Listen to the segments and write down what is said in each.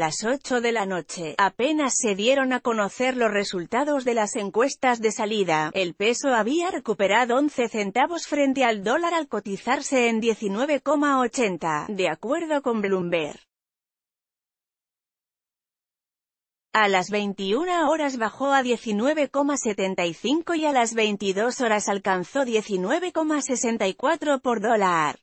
A las 8 de la noche, apenas se dieron a conocer los resultados de las encuestas de salida, el peso había recuperado 11 centavos frente al dólar al cotizarse en 19,80, de acuerdo con Bloomberg. A las 21 horas bajó a 19,75 y a las 22 horas alcanzó 19,64 por dólar.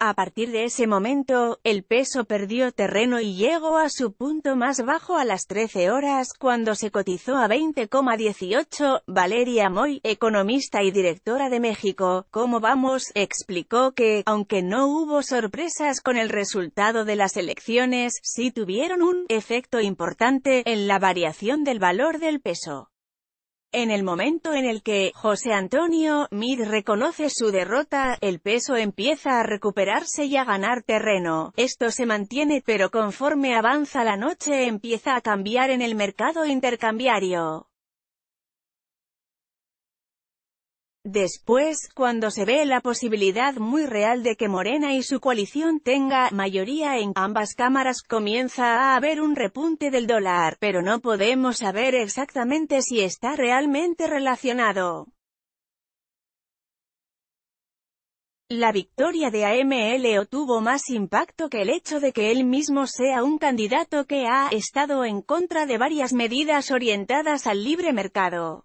A partir de ese momento, el peso perdió terreno y llegó a su punto más bajo a las 13 horas, cuando se cotizó a 20,18. Valeria Moy, economista y directora de México, ¿Cómo vamos?, explicó que, aunque no hubo sorpresas con el resultado de las elecciones, sí tuvieron un efecto importante en la variación del valor del peso. En el momento en el que José Antonio Mid reconoce su derrota, el peso empieza a recuperarse y a ganar terreno. Esto se mantiene, pero conforme avanza la noche empieza a cambiar en el mercado intercambiario. Después, cuando se ve la posibilidad muy real de que Morena y su coalición tenga mayoría en ambas cámaras, comienza a haber un repunte del dólar, pero no podemos saber exactamente si está realmente relacionado. La victoria de AMLO tuvo más impacto que el hecho de que él mismo sea un candidato que ha estado en contra de varias medidas orientadas al libre mercado.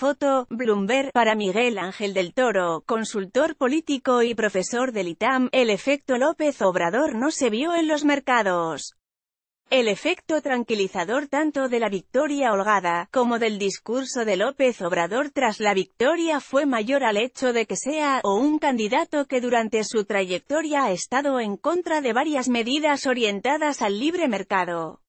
Foto, Bloomberg, para Miguel Ángel del Toro, consultor político y profesor del ITAM, el efecto López Obrador no se vio en los mercados. El efecto tranquilizador tanto de la victoria holgada, como del discurso de López Obrador tras la victoria fue mayor al hecho de que sea, o un candidato que durante su trayectoria ha estado en contra de varias medidas orientadas al libre mercado.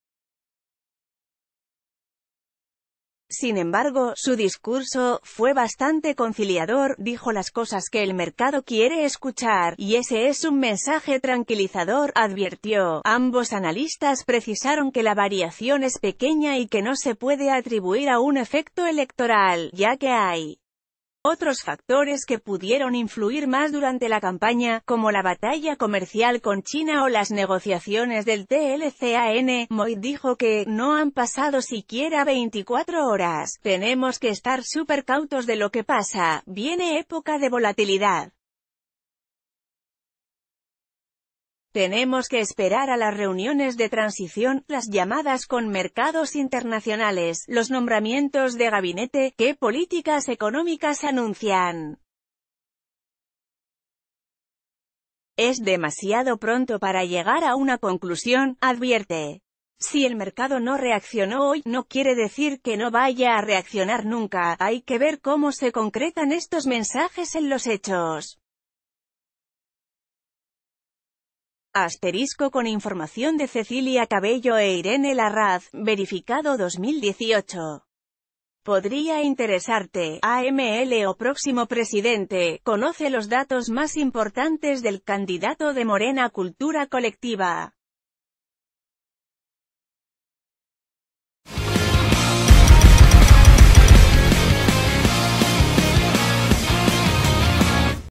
Sin embargo, su discurso fue bastante conciliador, dijo las cosas que el mercado quiere escuchar, y ese es un mensaje tranquilizador, advirtió. Ambos analistas precisaron que la variación es pequeña y que no se puede atribuir a un efecto electoral, ya que hay otros factores que pudieron influir más durante la campaña, como la batalla comercial con China o las negociaciones del TLCAN, Moy dijo que, no han pasado siquiera 24 horas, tenemos que estar súper cautos de lo que pasa, viene época de volatilidad. Tenemos que esperar a las reuniones de transición, las llamadas con mercados internacionales, los nombramientos de gabinete, qué políticas económicas anuncian. Es demasiado pronto para llegar a una conclusión, advierte. Si el mercado no reaccionó hoy, no quiere decir que no vaya a reaccionar nunca, hay que ver cómo se concretan estos mensajes en los hechos. Asterisco con información de Cecilia Cabello e Irene Larraz, verificado 2018. Podría interesarte, AML o próximo presidente, conoce los datos más importantes del candidato de Morena Cultura Colectiva.